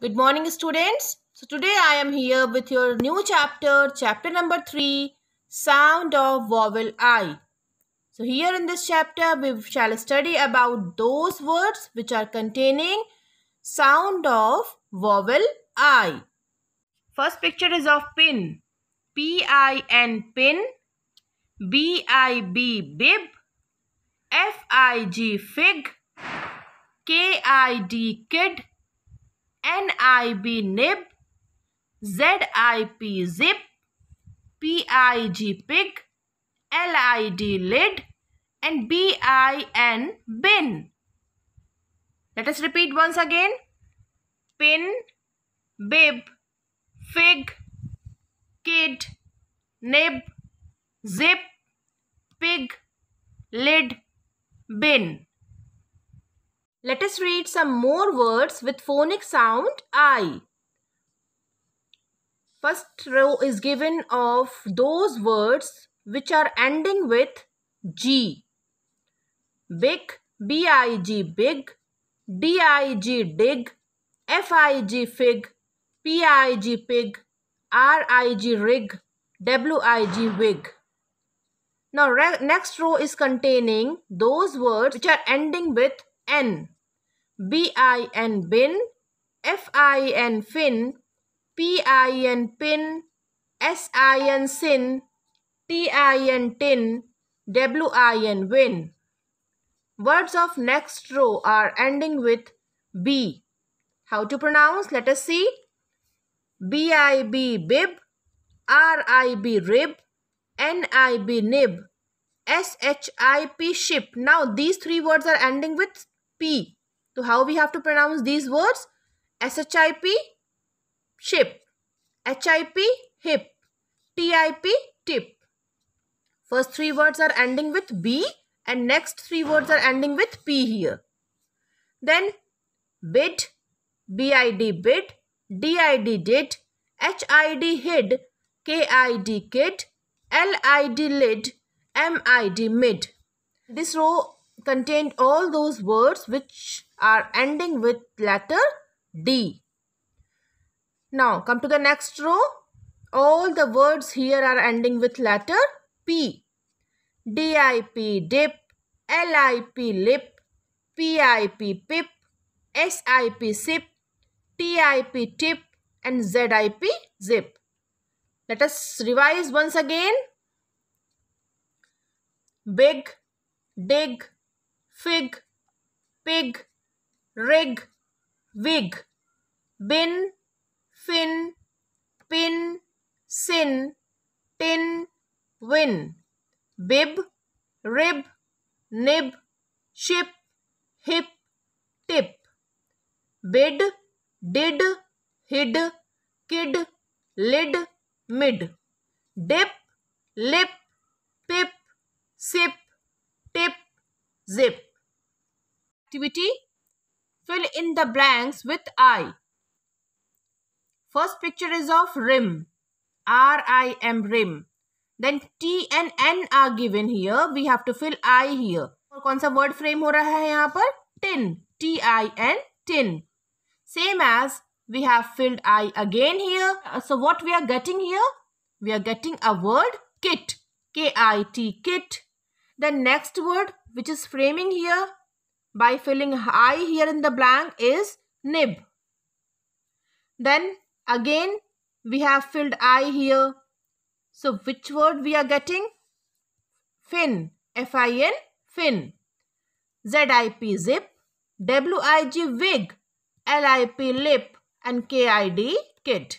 Good morning students. So today I am here with your new chapter, chapter number 3, Sound of Vowel I. So here in this chapter we shall study about those words which are containing sound of vowel I. First picture is of pin. P-I-N pin. B-I-B bib. F-I-G fig. K-I-D kid. NIB nib, ZIP zip, PIG pig, LID lid and BIN bin. Let us repeat once again. Pin, bib, fig, kid, nib, zip, pig, lid, bin. Let us read some more words with phonic sound I. First row is given of those words which are ending with G. Big, B-I-G, big, D-I-G, dig, F-I-G, fig, P-I-G, pig, R-I-G, rig, W-I-G, wig. Now next row is containing those words which are ending with N, B-I-N, bin, F-I-N, fin, P-I-N, pin, S-I-N, sin, T-I-N, tin, W-I-N, win. Words of next row are ending with B. How to pronounce? Let us see. B-I-B, bib, R-I-B, rib, N-I-B, nib, S-H-I-P, ship. Now, these three words are ending with P. So how we have to pronounce these words? SHIP, ship. HIP, hip. TIP, tip. First three words are ending with B and next three words are ending with P here. Then bid, BID bid, DID did, HID hid, KID kid, LID lid, MID mid. This row contained all those words which are ending with letter D. Now come to the next row. All the words here are ending with letter P. DIP dip, LIP lip, PIP pip, SIP sip, TIP tip and ZIP zip. Let us revise once again. Big, dig, fig, pig, rig, wig, bin, fin, pin, sin, tin, win, bib, rib, nib, ship, hip, tip, bid, did, hid, kid, lid, mid, dip, lip, pip, sip, tip, zip. activity? Fill in the blanks with I. First picture is of rim. R-I-M, rim. Then T and N are given here. We have to fill I here. So, concept word frame हो रहा है यहाँ पर? Tin. T-I-N, tin. Same as we have filled I again here. Uh, so what we are getting here? We are getting a word kit. K-I-T, kit. The next word which is framing here by filling I here in the blank is nib. Then again we have filled I here. So which word we are getting? Fin. F-I-N. Fin. Z-I-P. Zip. W-I-G. Wig. L-I-P. Lip. And K-I-D. Kid.